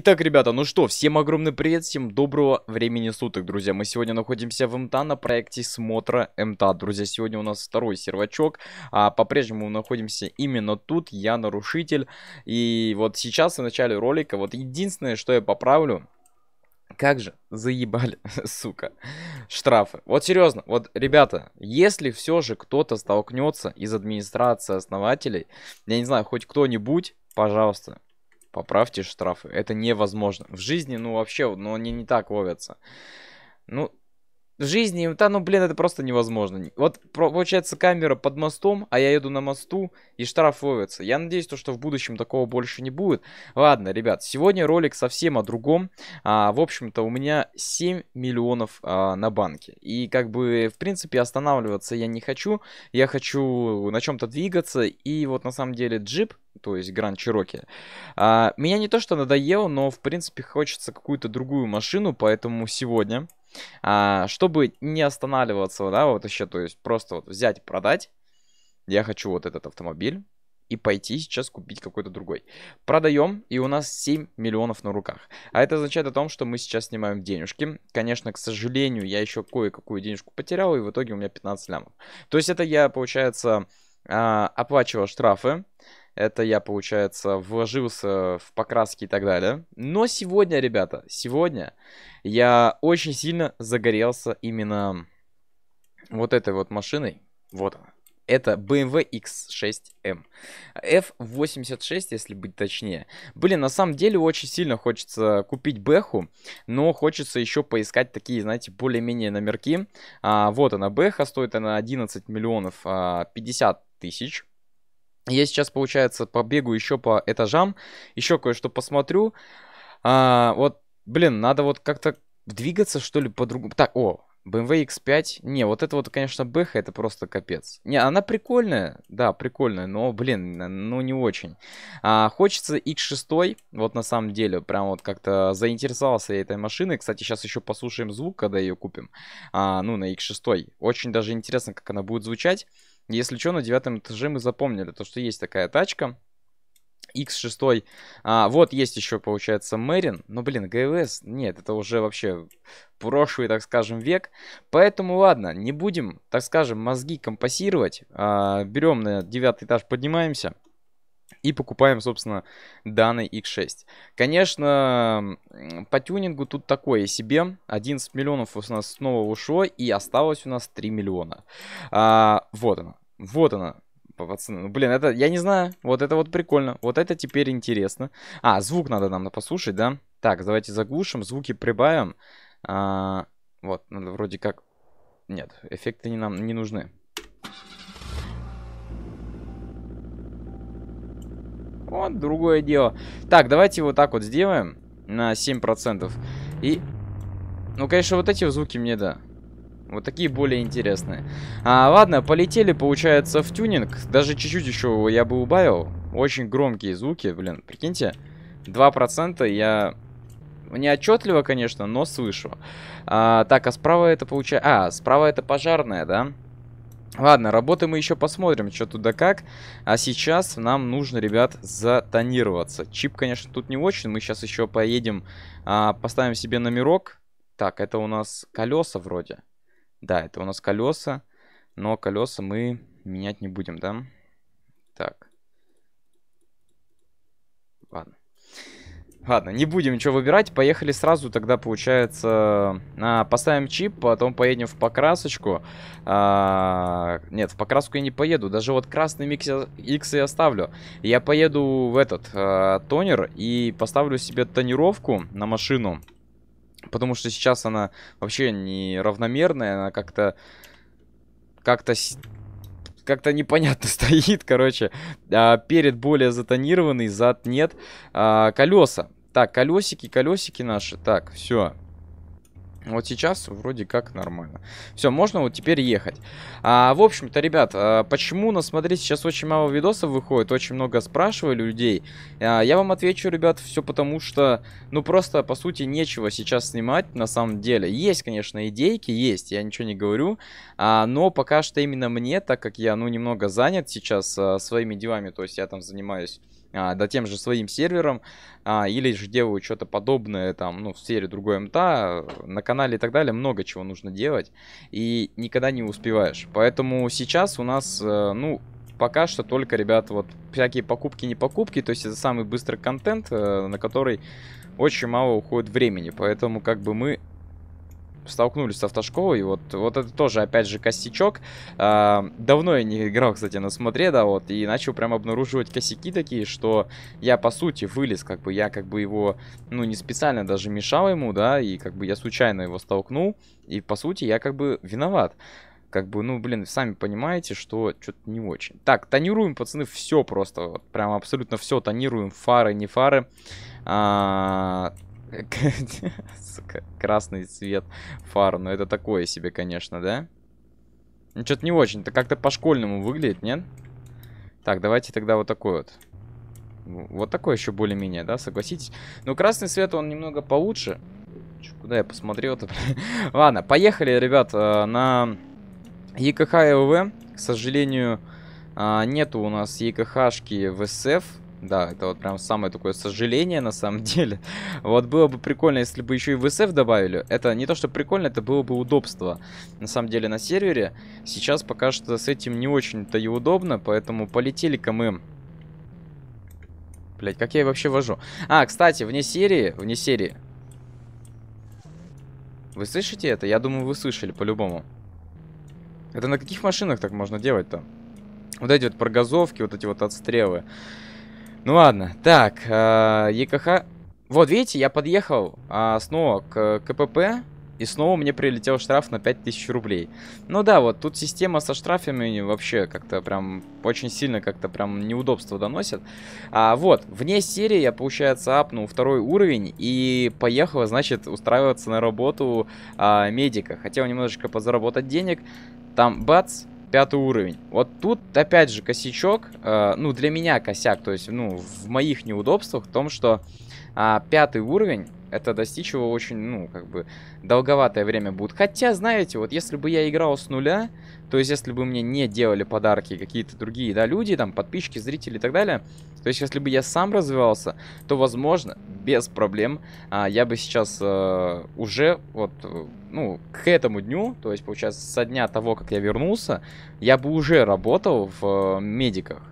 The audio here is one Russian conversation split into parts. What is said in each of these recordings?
Итак, ребята, ну что, всем огромный привет, всем доброго времени суток, друзья. Мы сегодня находимся в МТА на проекте смотра МТА. Друзья, сегодня у нас второй сервачок, а по-прежнему находимся именно тут, я нарушитель. И вот сейчас в начале ролика, вот единственное, что я поправлю, как же заебали, сука, штрафы. Вот серьезно, вот, ребята, если все же кто-то столкнется из администрации основателей, я не знаю, хоть кто-нибудь, пожалуйста, поправьте штрафы. Это невозможно. В жизни, ну вообще, ну они не так ловятся. Ну, в жизни, да, ну блин, это просто невозможно. Вот получается камера под мостом, а я еду на мосту, и штраф ловится. Я надеюсь, то, что в будущем такого больше не будет. Ладно, ребят, сегодня ролик совсем о другом. А, в общем-то, у меня 7 миллионов а, на банке. И как бы, в принципе, останавливаться я не хочу. Я хочу на чем-то двигаться. И вот на самом деле джип то есть Гранд Чироки. А, меня не то что надоело, но в принципе хочется какую-то другую машину, поэтому сегодня, а, чтобы не останавливаться, да, вот еще, то есть просто вот взять продать, я хочу вот этот автомобиль и пойти сейчас купить какой-то другой. Продаем, и у нас 7 миллионов на руках. А это означает о том, что мы сейчас снимаем денежки. Конечно, к сожалению, я еще кое-какую денежку потерял, и в итоге у меня 15 лямов. То есть это я, получается, а, оплачивал штрафы, это я, получается, вложился в покраски и так далее. Но сегодня, ребята, сегодня я очень сильно загорелся именно вот этой вот машиной. Вот она. Это BMW X6M. F86, если быть точнее. Блин, на самом деле очень сильно хочется купить Бэху, но хочется еще поискать такие, знаете, более-менее номерки. А, вот она, Бэха, стоит она 11 миллионов 50 а, тысяч. Я сейчас, получается, побегу еще по этажам, еще кое-что посмотрю. А, вот, блин, надо вот как-то двигаться, что ли, по-другому. Так, о, BMW X5. Не, вот это вот, конечно, бэха, это просто капец. Не, она прикольная, да, прикольная, но, блин, ну не очень. А, хочется X6, вот на самом деле, прям вот как-то заинтересовался я этой машиной. Кстати, сейчас еще послушаем звук, когда ее купим. А, ну, на X6. Очень даже интересно, как она будет звучать. Если что, на девятом этаже мы запомнили, то что есть такая тачка. X6. А, вот есть еще, получается, Мэрин. Но, блин, ГВС, нет, это уже вообще прошлый, так скажем, век. Поэтому, ладно, не будем, так скажем, мозги компасировать. А, берем на девятый этаж, поднимаемся. И покупаем, собственно, данный X6. Конечно, по тюнингу тут такое себе. 11 миллионов у нас снова ушло, и осталось у нас 3 миллиона. А, вот она. Вот она, пацаны. Ну, блин, это, я не знаю. Вот это вот прикольно. Вот это теперь интересно. А, звук надо нам послушать, да? Так, давайте заглушим, звуки прибавим. А, вот, надо вроде как... Нет, эффекты не нам не нужны. Вот другое дело. Так, давайте вот так вот сделаем. На 7%. И... Ну, конечно, вот эти звуки мне, да. Вот такие более интересные. А, ладно, полетели, получается, в тюнинг. Даже чуть-чуть еще я бы убавил. Очень громкие звуки, блин, прикиньте. 2% я... Не отчетливо, конечно, но слышу. А, так, а справа это получается... А, справа это пожарная, да? Да. Ладно, работы мы еще посмотрим, что туда как. А сейчас нам нужно, ребят, затонироваться. Чип, конечно, тут не очень. Мы сейчас еще поедем, а, поставим себе номерок. Так, это у нас колеса вроде. Да, это у нас колеса. Но колеса мы менять не будем, да? Так. Ладно. Ладно, не будем ничего выбирать. Поехали сразу тогда, получается, а, поставим чип, потом поедем в покрасочку. А, нет, в покраску я не поеду. Даже вот красный микс X я оставлю. Я поеду в этот а, тонер и поставлю себе тонировку на машину. Потому что сейчас она вообще не равномерная, она как-то... Как-то как-то непонятно стоит, короче. А, перед более затонированный, зад нет. А, колеса. Так, колесики, колесики наши. Так, все. Вот сейчас вроде как нормально. Все, можно вот теперь ехать. А, в общем-то, ребят, а, почему нас, смотрите, сейчас очень мало видосов выходит, очень много спрашивали людей. А, я вам отвечу, ребят, все потому что, ну, просто, по сути, нечего сейчас снимать на самом деле. Есть, конечно, идейки, есть, я ничего не говорю, а, но пока что именно мне, так как я, ну, немного занят сейчас а, своими делами, то есть я там занимаюсь а, да тем же своим сервером, а, или же делаю что-то подобное там, ну, в сфере другой МТА, на канале и так далее, много чего нужно делать, и никогда не успеваешь. Поэтому сейчас у нас, э, ну, пока что только, ребят, вот всякие покупки, не покупки, то есть это самый быстрый контент, э, на который очень мало уходит времени, поэтому как бы мы столкнулись с автошколой. Вот, вот это тоже, опять же, косячок. А, давно я не играл, кстати, на смотре, да, вот. И начал прям обнаруживать косяки такие, что я, по сути, вылез, как бы, я, как бы, его, ну, не специально даже мешал ему, да, и, как бы, я случайно его столкнул. И, по сути, я, как бы, виноват как бы, ну, блин, сами понимаете, что что-то не очень. Так, тонируем, пацаны, все просто, вот, прям абсолютно все тонируем, фары, не фары. А, -а, -а красный цвет фар. Ну, это такое себе, конечно, да? Ну, что-то не очень. Это как-то по-школьному выглядит, нет? Так, давайте тогда вот такой вот. Вот такой еще более-менее, да, согласитесь? Ну, красный цвет, он немного получше. Чё, куда я посмотрел-то? Ладно, поехали, ребят, э, на ЕКХ и ЛВ. К сожалению, э, нету у нас ЕКХшки в СФ. Да, это вот прям самое такое сожаление на самом деле. Вот было бы прикольно, если бы еще и в добавили. Это не то, что прикольно, это было бы удобство. На самом деле на сервере сейчас пока что с этим не очень-то и удобно, поэтому полетели-ка мы... Блять, как я вообще вожу? А, кстати, вне серии, вне серии. Вы слышите это? Я думаю, вы слышали по-любому. Это на каких машинах так можно делать-то? Вот эти вот прогазовки, вот эти вот отстрелы. Ну ладно, так, э, ЕКХ... Вот, видите, я подъехал э, снова к КПП, и снова мне прилетел штраф на 5000 рублей. Ну да, вот тут система со штрафами вообще как-то прям очень сильно как-то прям неудобство доносит. А вот, вне серии я, получается, апнул второй уровень и поехал, значит, устраиваться на работу а, медика. Хотел немножечко позаработать денег, там бац, пятый уровень. Вот тут, опять же, косячок, э, ну, для меня косяк, то есть, ну, в моих неудобствах в том, что э, пятый уровень, это достичь его очень, ну, как бы, долговатое время будет. Хотя, знаете, вот если бы я играл с нуля, то есть, если бы мне не делали подарки какие-то другие, да, люди, там, подписчики, зрители и так далее, то есть, если бы я сам развивался, то, возможно, без проблем, а, я бы сейчас а, уже, вот, э, ну, к этому дню, то есть, получается, со дня того, как я вернулся, я бы уже работал в а, медиках.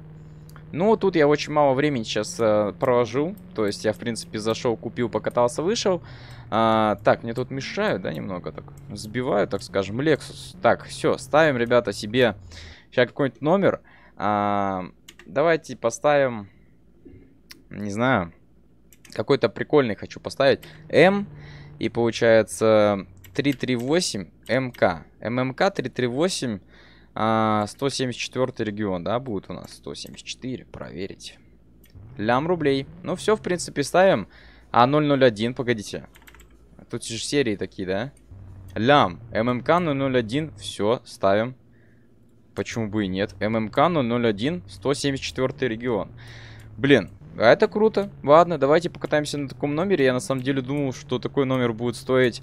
Ну, тут я очень мало времени сейчас э, провожу. То есть я, в принципе, зашел, купил, покатался, вышел. А, так, мне тут мешают, да, немного так? Сбиваю, так скажем, Lexus. Так, все, ставим, ребята, себе сейчас какой-нибудь номер. А, давайте поставим, не знаю, какой-то прикольный хочу поставить. М, и получается 338 МК. ММК 338, а, 174 регион, да, будет у нас 174, проверить. Лям рублей. Ну все, в принципе, ставим. А 001, погодите. Тут же серии такие, да? Лям. ММК 001. Все, ставим. Почему бы и нет? ММК 001. 174 регион. Блин, а это круто. Ладно, давайте покатаемся на таком номере. Я на самом деле думал, что такой номер будет стоить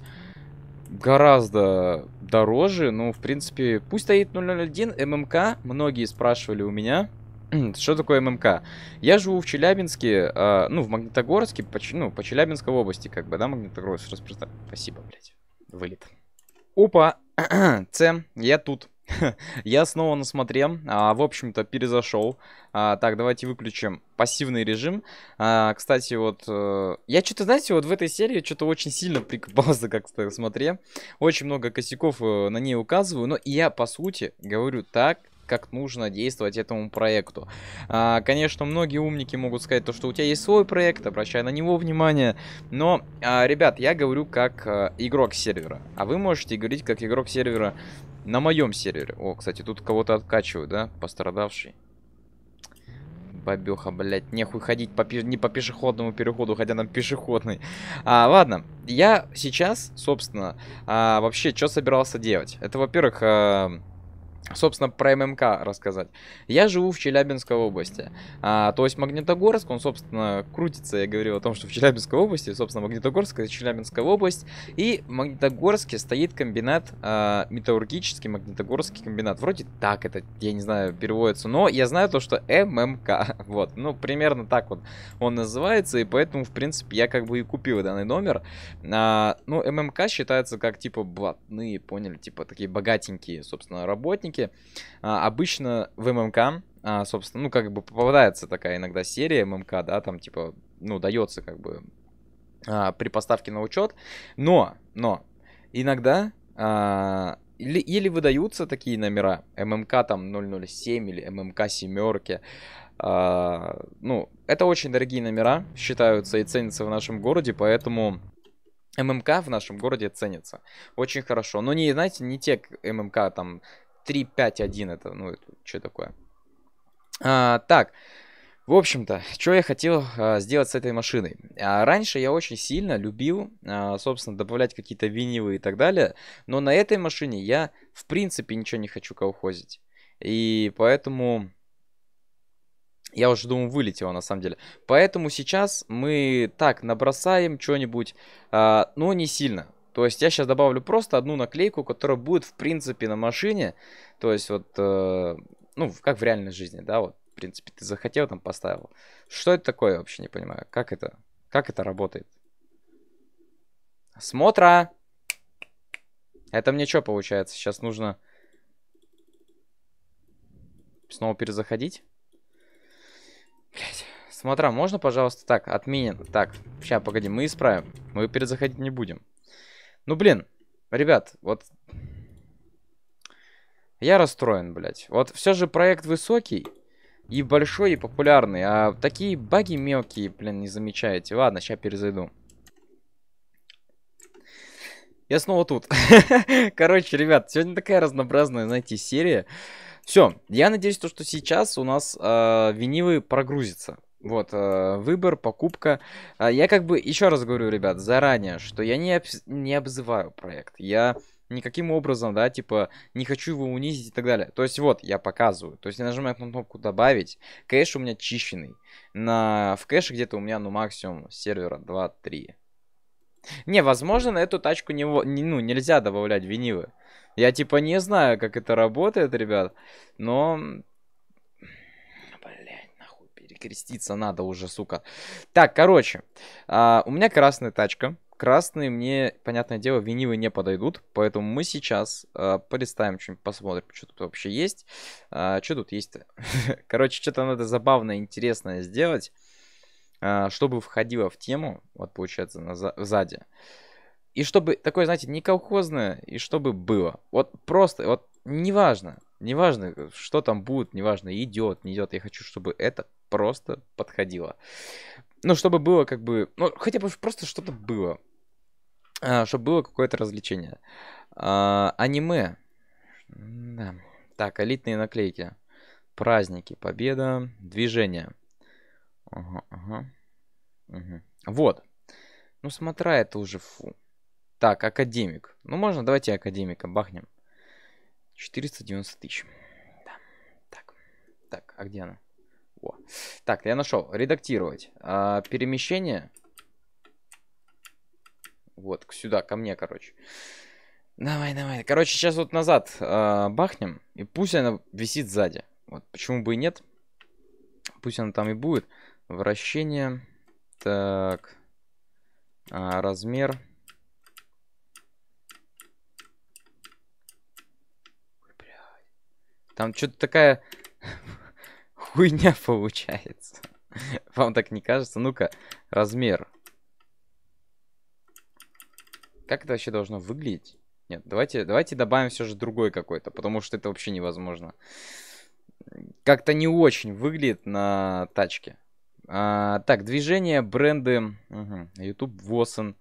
гораздо дороже. Ну, в принципе, пусть стоит 001 ММК. Многие спрашивали у меня. Что такое ММК? Я живу в Челябинске, э, ну, в Магнитогорске, по, ну, по Челябинской области, как бы, да, Магнитогорск распростран... Спасибо, блядь, вылет. Опа, Ц, я тут. я снова насмотрел, а, в общем-то, перезашел. А, так, давайте выключим пассивный режим. А, кстати, вот, э, я что-то, знаете, вот в этой серии что-то очень сильно прикопался, как-то смотрел. Очень много косяков э, на ней указываю, но я, по сути, говорю так, как нужно действовать этому проекту. А, конечно, многие умники могут сказать то, что у тебя есть свой проект, обращай на него внимание. Но, а, ребят, я говорю как а, игрок сервера. А вы можете говорить как игрок сервера на моем сервере. О, кстати, тут кого-то откачивают, да? Пострадавший. Бабеха, блядь, нехуй ходить по, не по пешеходному переходу, хотя там пешеходный. А, ладно, я сейчас, собственно, а, вообще, что собирался делать? Это, во-первых, а, Собственно, про ММК рассказать. Я живу в Челябинской области. А, то есть Магнитогорск, он, собственно, крутится. Я говорил о том, что в Челябинской области, собственно, Магнитогорск это Челябинская область. И в Магнитогорске стоит комбинат, а, металлургический Магнитогорский комбинат. Вроде так это, я не знаю, переводится. Но я знаю то, что ММК. Вот, ну, примерно так вот он называется. И поэтому, в принципе, я как бы и купил данный номер. А, ну, ММК считается как, типа, блатные, поняли? Типа, такие богатенькие, собственно, работники рынке. А, обычно в ММК, а, собственно, ну, как бы попадается такая иногда серия ММК, да, там, типа, ну, дается как бы а, при поставке на учет. Но, но, иногда... А, или, или выдаются такие номера, ММК там 007 или ММК семерки, а, ну, это очень дорогие номера, считаются и ценятся в нашем городе, поэтому ММК в нашем городе ценится очень хорошо. Но не, знаете, не те ММК там 3.5.1 это, ну, это что такое. А, так, в общем-то, что я хотел а, сделать с этой машиной. А, раньше я очень сильно любил, а, собственно, добавлять какие-то винилы и так далее, но на этой машине я, в принципе, ничего не хочу колхозить. И поэтому... Я уже, думаю, вылетела на самом деле. Поэтому сейчас мы так набросаем что-нибудь, а, но не сильно. То есть я сейчас добавлю просто одну наклейку, которая будет, в принципе, на машине. То есть вот, э, ну, как в реальной жизни, да, вот, в принципе, ты захотел, там поставил. Что это такое, я вообще не понимаю. Как это? Как это работает? Смотра! Это мне что получается? Сейчас нужно снова перезаходить? Блять. Смотра, можно, пожалуйста? Так, отменен. Так, сейчас, погоди, мы исправим. Мы перезаходить не будем. Ну, блин, ребят, вот... Я расстроен, блядь. Вот все же проект высокий и большой, и популярный. А такие баги мелкие, блин, не замечаете. Ладно, сейчас перезайду. Я снова тут. Короче, ребят, сегодня такая разнообразная, знаете, серия. Все, я надеюсь, то, что сейчас у нас э, винилы прогрузятся. Вот, э, выбор, покупка. А я как бы, еще раз говорю, ребят, заранее, что я не, об, не обзываю проект. Я никаким образом, да, типа, не хочу его унизить и так далее. То есть вот, я показываю. То есть я нажимаю на кнопку «Добавить», кэш у меня чищенный. На... В кэше где-то у меня, ну, максимум сервера 2-3. Не, возможно, на эту тачку не, ну, нельзя добавлять винилы. Я, типа, не знаю, как это работает, ребят, но креститься надо уже, сука. Так, короче, а, у меня красная тачка. Красные мне, понятное дело, винилы не подойдут, поэтому мы сейчас э, полистаем что-нибудь, посмотрим, что тут вообще есть. Э, а, что тут есть-то? Короче, что-то надо забавное, интересное сделать, а, чтобы входило в тему, вот получается, на назад, сзади. И чтобы такое, знаете, не колхозное, и чтобы было. Вот просто, вот неважно, неважно, что там будет, неважно, идет, не идет, я хочу, чтобы это просто подходило. Ну, чтобы было как бы... Ну, хотя бы просто что-то было. А, чтобы было какое-то развлечение. А, аниме. Да. Так, элитные наклейки. Праздники, победа, движение. Ага, ага. Угу. Вот. Ну, смотра это уже фу. Так, академик. Ну, можно, давайте академика бахнем. 490 тысяч. Да. Так, так, а где она? О. Так, я нашел. Редактировать. А, перемещение. Вот, сюда, ко мне, короче. Давай, давай. Короче, сейчас вот назад э, бахнем. И пусть она висит сзади. Вот, почему бы и нет. Пусть она там и будет. Вращение. Так. А, размер. Там что-то такая хуйня получается. Вам так не кажется? Ну-ка, размер. Как это вообще должно выглядеть? Нет, давайте, давайте добавим все же другой какой-то, потому что это вообще невозможно. Как-то не очень выглядит на тачке. А, так, движение, бренды. Угу. YouTube, Воссен.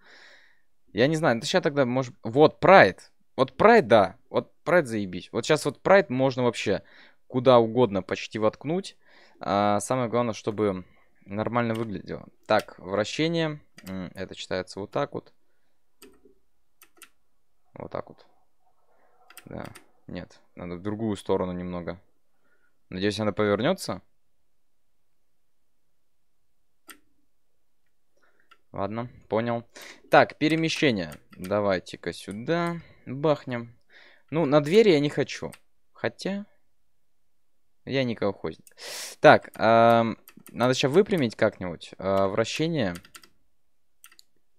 Я не знаю, это сейчас тогда может... Вот, Pride. Вот Pride, да. Вот Pride заебись. Вот сейчас вот Pride можно вообще куда угодно почти воткнуть. А, самое главное, чтобы нормально выглядело. Так, вращение. Это читается вот так вот. Вот так вот. Да. Нет, надо в другую сторону немного. Надеюсь, она повернется. Ладно, понял. Так, перемещение. Давайте-ка сюда бахнем. Ну, на двери я не хочу. Хотя... Я не колхозник. Так, эм, надо сейчас выпрямить как-нибудь. Э, вращение.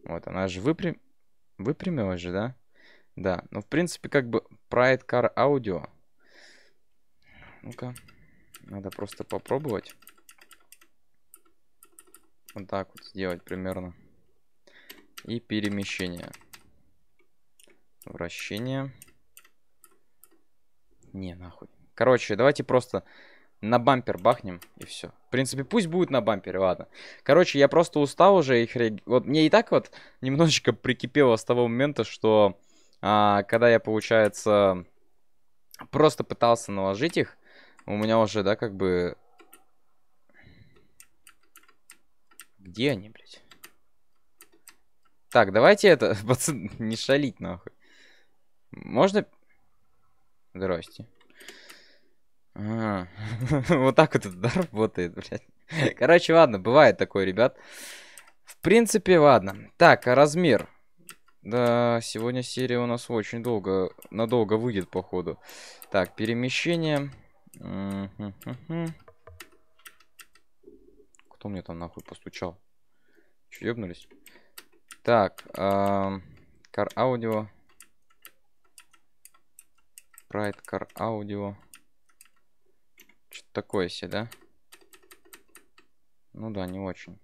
Вот, она же выпрям... выпрямилась же, да? Да, ну, в принципе, как бы Pride Car Audio. Ну-ка, надо просто попробовать. Вот так вот сделать примерно. И перемещение. Вращение. Не, нахуй. Короче, давайте просто на бампер бахнем, и все. В принципе, пусть будет на бампере, ладно. Короче, я просто устал уже их... Ре... Вот мне и так вот немножечко прикипело с того момента, что... А, когда я, получается, просто пытался наложить их, у меня уже, да, как бы... Где они, блядь? Так, давайте это, пацан, не шалить, нахуй. Можно... Здрасте. вот так вот это да, работает, блядь. Короче, ладно, бывает такое, ребят. В принципе, ладно. Так, а размер. Да, сегодня серия у нас очень долго, надолго выйдет, походу. Так, перемещение. Кто мне там нахуй постучал? Че, ёбнулись? Так, кар аудио. Прайд кар аудио. Что-то такое себе, да? Ну да, не очень.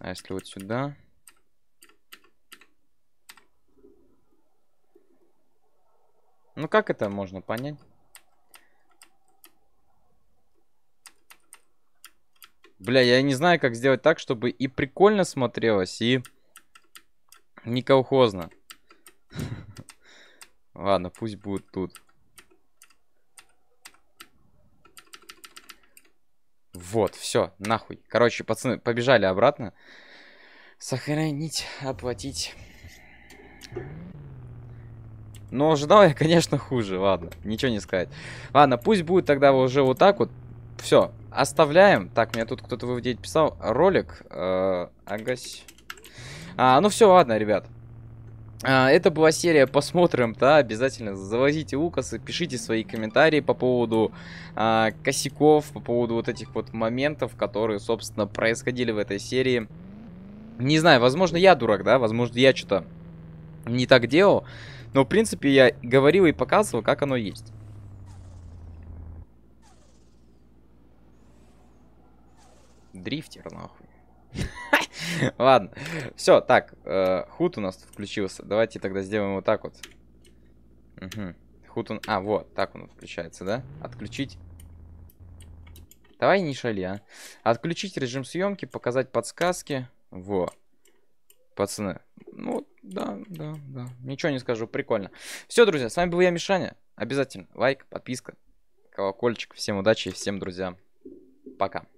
А если вот сюда? Ну как это можно понять? Бля, я не знаю, как сделать так, чтобы и прикольно смотрелось, и не колхозно. Ладно, пусть будет тут. Вот, все, нахуй. Короче, пацаны, побежали обратно. Сохранить, оплатить. Но ожидал я, конечно, хуже. Ладно, ничего не сказать. Ладно, пусть будет тогда уже вот так вот. Все, оставляем. Так, меня тут кто-то в писал. Ролик. Э -э, агась. А, ну все, ладно, ребят. А, это была серия «Посмотрим», да, обязательно завозите Лукаса, пишите свои комментарии по поводу а, косяков, по поводу вот этих вот моментов, которые, собственно, происходили в этой серии. Не знаю, возможно, я дурак, да, возможно, я что-то не так делал, но, в принципе, я говорил и показывал, как оно есть. Дрифтер, нахуй. Ладно. Все, так. Э, худ у нас включился. Давайте тогда сделаем вот так вот. Угу. Худ он... А, вот. Так он включается, да? Отключить. Давай не шали, а. Отключить режим съемки, показать подсказки. Во. Пацаны. Ну, да, да, да. Ничего не скажу, прикольно. Все, друзья, с вами был я, Мишаня. Обязательно лайк, подписка, колокольчик. Всем удачи и всем, друзья. Пока.